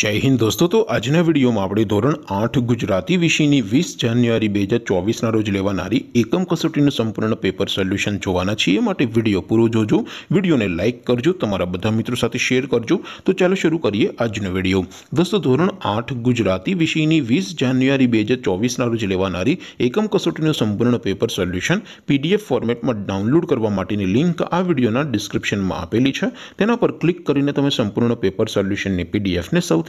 જય હિન્દ દોસ્તો તો આજના વિડીયોમાં આપણે ધોરણ આઠ ગુજરાતી વિષયની વીસ જાન્યુઆરી બે હજાર ચોવીસના રોજ લેવાનારી એકમ કસોટીનું સંપૂર્ણ પેપર સોલ્યુશન જોવાના છીએ માટે વિડીયો પૂરો જોજો વિડીયોને લાઇક કરજો તમારા બધા મિત્રો સાથે શેર કરજો તો ચાલો શરૂ કરીએ આજનો વિડીયો દોસ્તો ધોરણ આઠ ગુજરાતી વિષયની વીસ જાન્યુઆરી બે હજાર ચોવીસના રોજ લેવાનારી એકમ કસોટીનું સંપૂર્ણ પેપર સોલ્યુશન પીડીએફ ફોર્મેટમાં ડાઉનલોડ કરવા માટેની લિંક આ વિડીયોના ડિસ્ક્રિપ્શનમાં આપેલી છે તેના પર ક્લિક કરીને તમે સંપૂર્ણ પેપર સોલ્યુશનની પીડીએફને સૌથી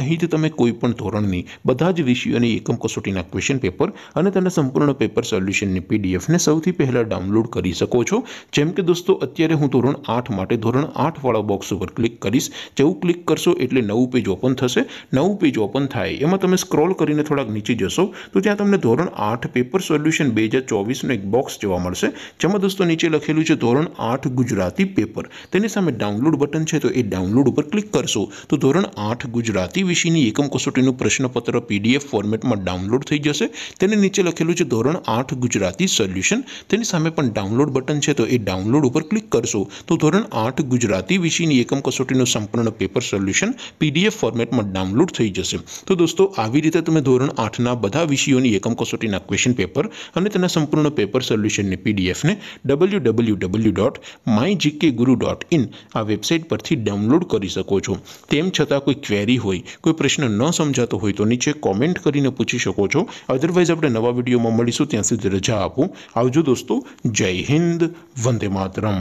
અહીં તો તમે કોઈ પણ ધોરણની બધા જ વિષયોની એકમ કસોટીના ક્વેશ્ચન પેપર અને તમને સંપૂર્ણ પેપર સોલ્યુશનની પીડીએફ ને સૌથી પહેલા ડાઉનલોડ કરી શકો છો જેમ કે દોસ્તો અત્યારે હું ધોરણ 8 માટે ધોરણ 8 વાળો બોક્સ ઉપર ક્લિક કરિસ જેઉ ક્લિક કરશો એટલે નવું પેજ ઓપન થશે નવું પેજ ઓપન થાય એમાં તમે સ્ક્રોલ કરીને થોડા નીચે જશો તો ત્યાં તમને ધોરણ 8 પેપર સોલ્યુશન 2024 નો એક બોક્સ જોવા મળશે જેમાં દોસ્તો નીચે લખેલું છે ધોરણ 8 ગુજરાતી પેપર તેની સામે ડાઉનલોડ બટન છે તો એ ડાઉનલોડ ઉપર ક્લિક કરશો તો ધોરણ 8 ગુજરાતી વિષિનીય કમ્પ્યુટરનો પ્રશ્નપત્ર પીડીએફ ફોર્મેટમાં ડાઉનલોડ થઈ જશે તેની નીચે લખેલું છે ધોરણ 8 ગુજરાતી સોલ્યુશન તેની સામે પણ ડાઉનલોડ બટન છે તો એ ડાઉનલોડ ઉપર ક્લિક કરશું તો ધોરણ 8 ગુજરાતી વિષયની એકમ કસોટીનો સંપૂર્ણનો પેપર સોલ્યુશન પીડીએફ ફોર્મેટમાં ડાઉનલોડ થઈ જશે તો દોસ્તો આવી રીતે તમે ધોરણ 8 ના બધા વિષયોની એકમ કસોટીના ક્વેશ્ચન પેપર અને તેના સંપૂર્ણનો પેપર સોલ્યુશન ને પીડીએફ ને www.mygkguru.in આ વેબસાઈટ પરથી ડાઉનલોડ કરી શકો છો તેમ છતાં કોઈ ક્વેરી હોય કોઈ પ્રશ્ન ન સમજાતો હોય તો નીચે કમેન્ટ કરીને પૂછી શકો છો અધરવાઇઝ આપણે નવા વિડિયોમાં મળીશું ત્યાં સુધી રજા આપો આવજો દોસ્તો જય હિન્દ વંદે માતરમ